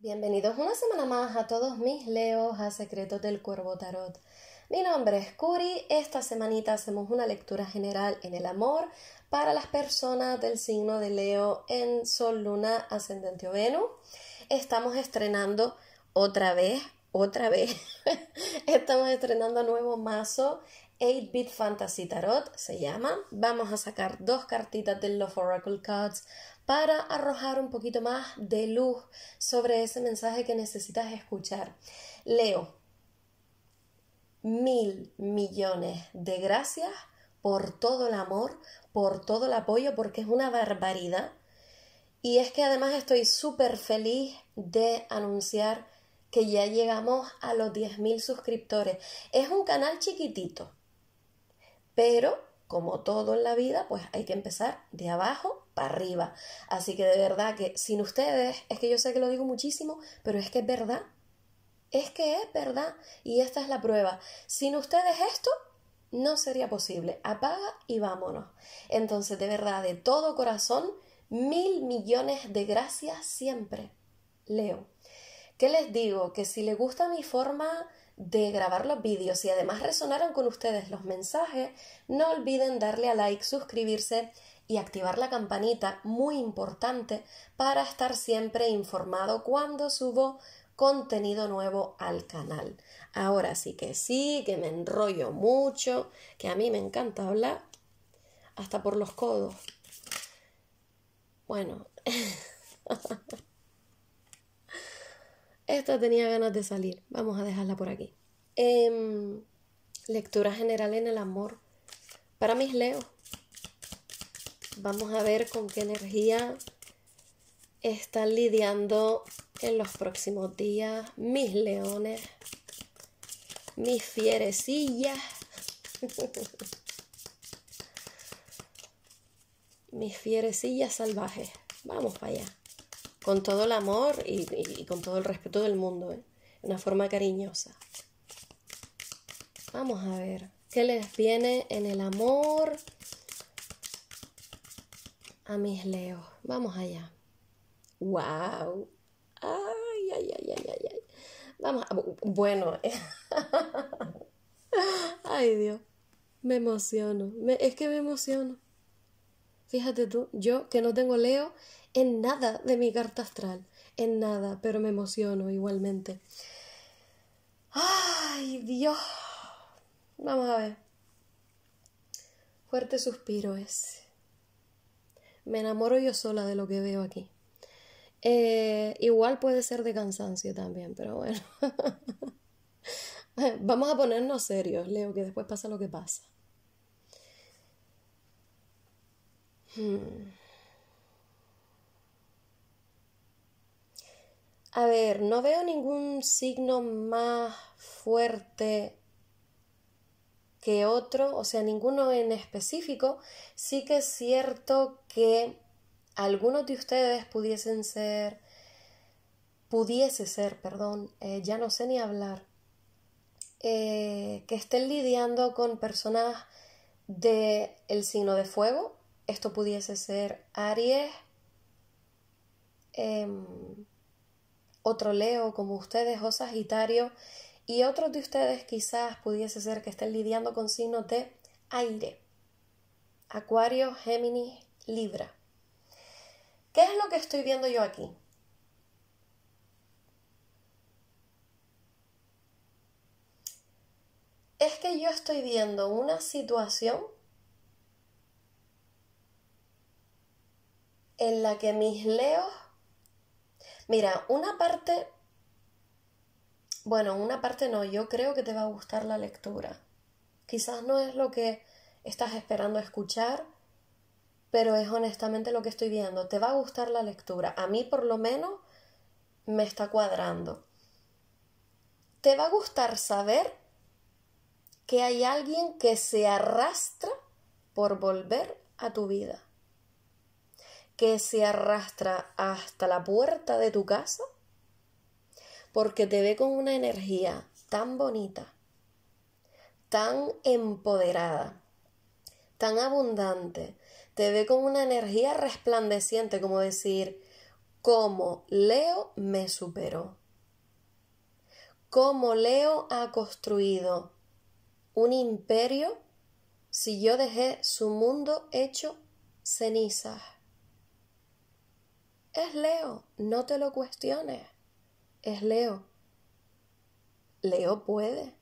Bienvenidos una semana más a todos mis leos a Secretos del Cuervo Tarot. Mi nombre es Curi. Esta semanita hacemos una lectura general en el amor para las personas del signo de Leo en Sol, Luna, Ascendente o Venus. Estamos estrenando otra vez, otra vez. Estamos estrenando nuevo mazo 8-Bit Fantasy Tarot se llama. Vamos a sacar dos cartitas de los Oracle Cards para arrojar un poquito más de luz sobre ese mensaje que necesitas escuchar. Leo, mil millones de gracias por todo el amor, por todo el apoyo, porque es una barbaridad. Y es que además estoy súper feliz de anunciar que ya llegamos a los 10.000 suscriptores. Es un canal chiquitito, pero, como todo en la vida, pues hay que empezar de abajo para arriba. Así que de verdad que sin ustedes, es que yo sé que lo digo muchísimo, pero es que es verdad. Es que es verdad. Y esta es la prueba. Sin ustedes esto no sería posible. Apaga y vámonos. Entonces, de verdad, de todo corazón, mil millones de gracias siempre. Leo. ¿Qué les digo? Que si les gusta mi forma de grabar los vídeos y además resonaron con ustedes los mensajes, no olviden darle a like, suscribirse y activar la campanita, muy importante, para estar siempre informado cuando subo contenido nuevo al canal. Ahora sí que sí, que me enrollo mucho, que a mí me encanta hablar, hasta por los codos. Bueno. Esta tenía ganas de salir. Vamos a dejarla por aquí. Em, lectura general en el amor. Para mis leos. Vamos a ver con qué energía están lidiando en los próximos días mis leones, mis fierecillas, mis fierecillas salvajes. Vamos para allá con todo el amor y, con todo el respeto del mundo, ¿eh? De una forma cariñosa. Vamos a ver, ¿qué les viene en el amor a mis leos? Vamos allá. ¡Wow! ¡Ay, ay, ay, ay, ay! Vamos, a... bueno. Eh. ay, Dios, me emociono, es que me emociono. Fíjate tú, yo que no tengo Leo en nada de mi carta astral, en nada, pero me emociono igualmente. ¡Ay, Dios! Vamos a ver. Fuerte suspiro es. Me enamoro yo sola de lo que veo aquí. Eh, igual puede ser de cansancio también, pero bueno. Vamos a ponernos serios, Leo, que después pasa lo que pasa. A ver, no veo ningún signo más fuerte que otro, o sea, ninguno en específico. Sí que es cierto que algunos de ustedes pudiesen ser, pudiese ser, perdón, eh, ya no sé ni hablar, eh, que estén lidiando con personas del el signo de fuego esto pudiese ser Aries, em, otro Leo como ustedes o Sagitario y otros de ustedes quizás pudiese ser que estén lidiando con signos de aire, Acuario, Géminis, Libra. ¿Qué es lo que estoy viendo yo aquí? Es que yo estoy viendo una situación en la que mis leos, mira, una parte, bueno, una parte no, yo creo que te va a gustar la lectura. Quizás no es lo que estás esperando escuchar, pero es honestamente lo que estoy viendo. Te va a gustar la lectura. A mí por lo menos me está cuadrando. Te va a gustar saber que hay alguien que se arrastra por volver a tu vida que se arrastra hasta la puerta de tu casa porque te ve con una energía tan bonita, tan empoderada, tan abundante, te ve con una energía resplandeciente, como decir, cómo Leo me superó, cómo Leo ha construido un imperio si yo dejé su mundo hecho cenizas. Es Leo, no te lo cuestiones. Es Leo. Leo puede.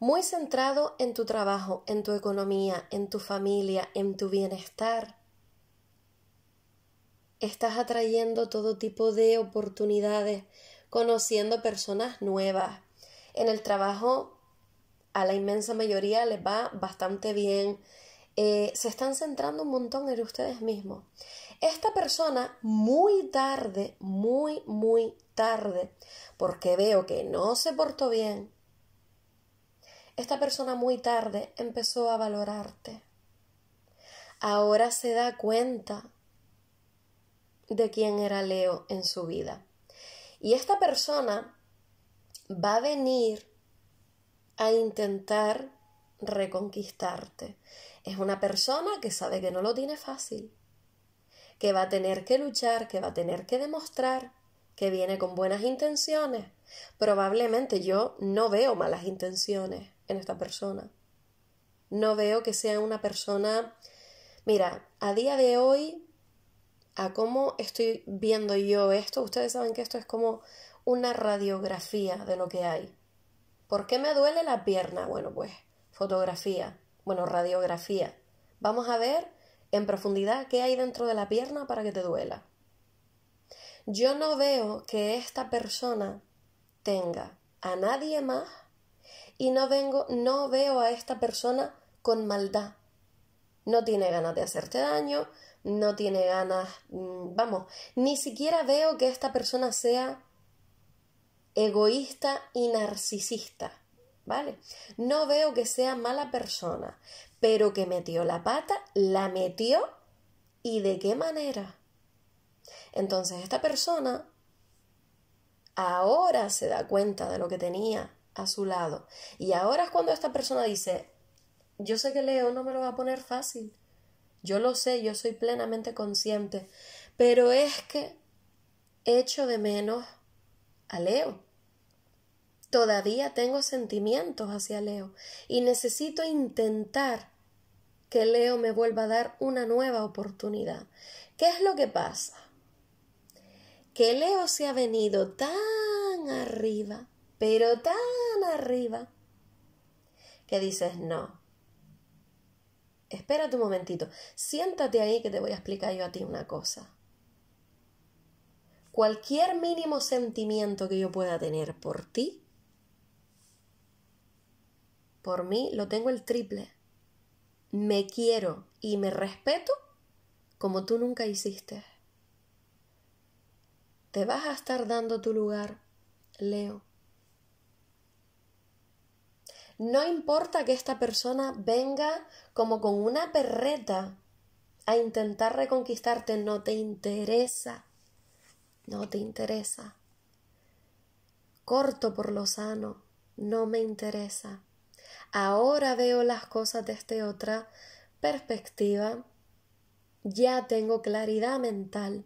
Muy centrado en tu trabajo, en tu economía, en tu familia, en tu bienestar. Estás atrayendo todo tipo de oportunidades, conociendo personas nuevas. En el trabajo a la inmensa mayoría les va bastante bien. Eh, se están centrando un montón en ustedes mismos. Esta persona muy tarde, muy, muy tarde, porque veo que no se portó bien, esta persona muy tarde empezó a valorarte. Ahora se da cuenta de quién era Leo en su vida. Y esta persona va a venir a intentar reconquistarte. Es una persona que sabe que no lo tiene fácil, que va a tener que luchar, que va a tener que demostrar, que viene con buenas intenciones. Probablemente yo no veo malas intenciones en esta persona. No veo que sea una persona... Mira, a día de hoy, a cómo estoy viendo yo esto, ustedes saben que esto es como una radiografía de lo que hay. ¿Por qué me duele la pierna? Bueno, pues fotografía, bueno, radiografía. Vamos a ver en profundidad qué hay dentro de la pierna para que te duela. Yo no veo que esta persona tenga a nadie más y no, vengo, no veo a esta persona con maldad. No tiene ganas de hacerte daño, no tiene ganas, mm, vamos, ni siquiera veo que esta persona sea egoísta y narcisista. ¿vale? No veo que sea mala persona, pero que metió la pata, la metió y de qué manera. Entonces esta persona ahora se da cuenta de lo que tenía a su lado. Y ahora es cuando esta persona dice, yo sé que Leo no me lo va a poner fácil. Yo lo sé, yo soy plenamente consciente. Pero es que echo de menos a Leo. Todavía tengo sentimientos hacia Leo y necesito intentar que Leo me vuelva a dar una nueva oportunidad. ¿Qué es lo que pasa? Que Leo se ha venido tan arriba, pero tan arriba, que dices, no, espérate un momentito, siéntate ahí que te voy a explicar yo a ti una cosa. Cualquier mínimo sentimiento que yo pueda tener por ti, por mí lo tengo el triple. Me quiero y me respeto como tú nunca hiciste. Te vas a estar dando tu lugar, Leo. No importa que esta persona venga como con una perreta a intentar reconquistarte, no te interesa. No te interesa. Corto por lo sano, no me interesa ahora veo las cosas desde otra perspectiva, ya tengo claridad mental.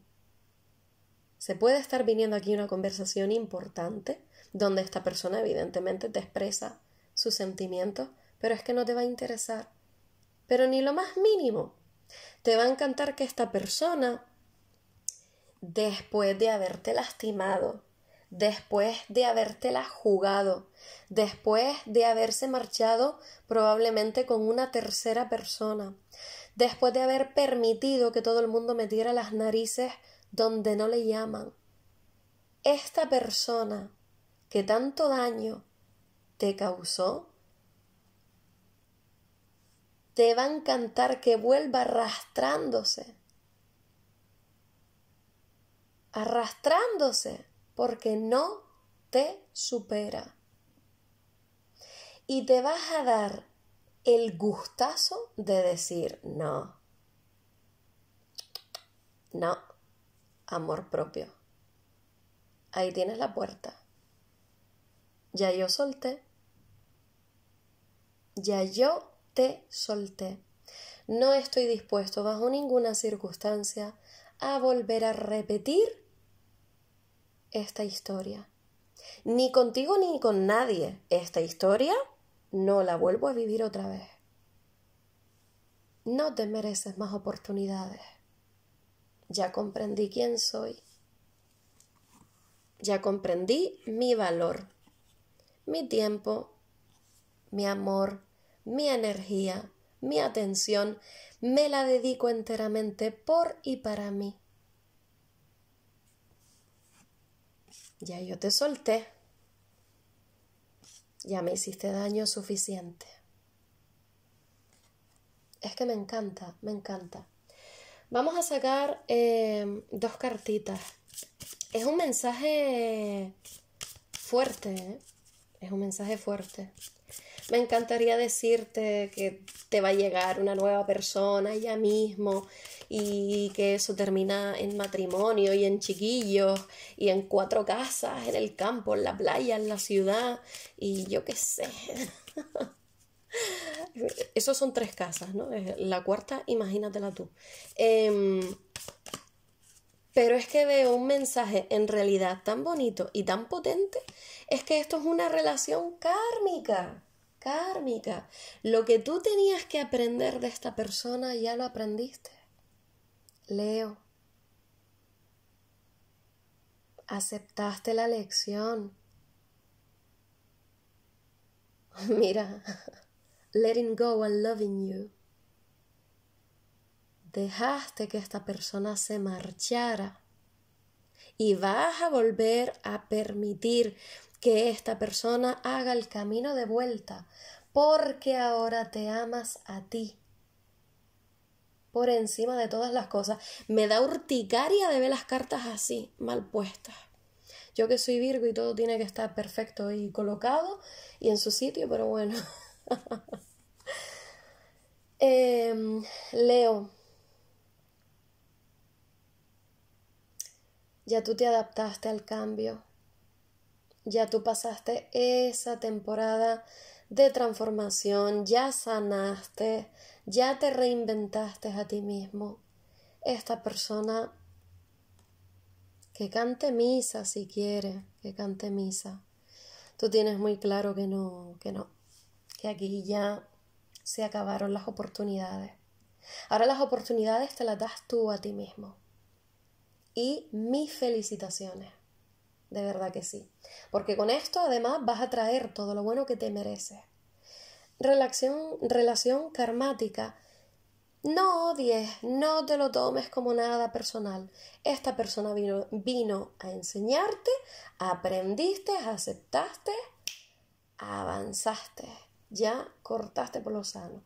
Se puede estar viniendo aquí una conversación importante, donde esta persona evidentemente te expresa sus sentimientos, pero es que no te va a interesar. Pero ni lo más mínimo. Te va a encantar que esta persona, después de haberte lastimado, después de habértela jugado, después de haberse marchado probablemente con una tercera persona, después de haber permitido que todo el mundo metiera las narices donde no le llaman. Esta persona que tanto daño te causó, te va a encantar que vuelva arrastrándose, arrastrándose porque no te supera. Y te vas a dar el gustazo de decir no. No, amor propio. Ahí tienes la puerta. Ya yo solté. Ya yo te solté. No estoy dispuesto bajo ninguna circunstancia a volver a repetir esta historia. Ni contigo ni con nadie. Esta historia no la vuelvo a vivir otra vez. No te mereces más oportunidades. Ya comprendí quién soy. Ya comprendí mi valor, mi tiempo, mi amor, mi energía, mi atención. Me la dedico enteramente por y para mí. Ya yo te solté. Ya me hiciste daño suficiente. Es que me encanta, me encanta. Vamos a sacar eh, dos cartitas. Es un mensaje fuerte, ¿eh? es un mensaje fuerte. Me encantaría decirte que te va a llegar una nueva persona ya mismo y que eso termina en matrimonio y en chiquillos y en cuatro casas, en el campo, en la playa, en la ciudad y yo qué sé. Esos son tres casas, ¿no? La cuarta, imagínatela tú. Em, pero es que veo un mensaje en realidad tan bonito y tan potente, es que esto es una relación kármica, kármica. Lo que tú tenías que aprender de esta persona ya lo aprendiste. Leo, aceptaste la lección. Mira, letting go and loving you. Dejaste que esta persona se marchara y vas a volver a permitir que esta persona haga el camino de vuelta porque ahora te amas a ti por encima de todas las cosas. Me da urticaria de ver las cartas así, mal puestas. Yo que soy Virgo y todo tiene que estar perfecto y colocado y en su sitio, pero bueno. Em, Leo. Ya tú te adaptaste al cambio. Ya tú pasaste esa temporada de transformación. Ya sanaste ya te reinventaste a ti mismo. Esta persona que cante misa si quiere, que cante misa. Tú tienes muy claro que no, que no, que aquí ya se acabaron las oportunidades. Ahora las oportunidades te las das tú a ti mismo. Y mis felicitaciones. De verdad que sí. Porque con esto además vas a traer todo lo bueno que te mereces relación, relación karmática. No odies, no te lo tomes como nada personal. Esta persona vino, vino a enseñarte, aprendiste, aceptaste, avanzaste, ya cortaste por lo sano.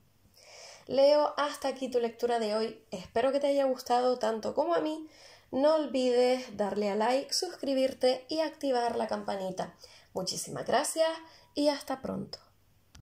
Leo, hasta aquí tu lectura de hoy. Espero que te haya gustado tanto como a mí. No olvides darle a like, suscribirte y activar la campanita. Muchísimas gracias y hasta pronto.